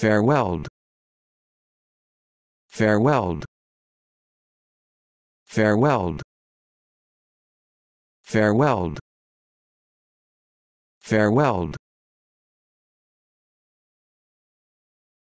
farewelled farewelled farewelled farewelled farewelled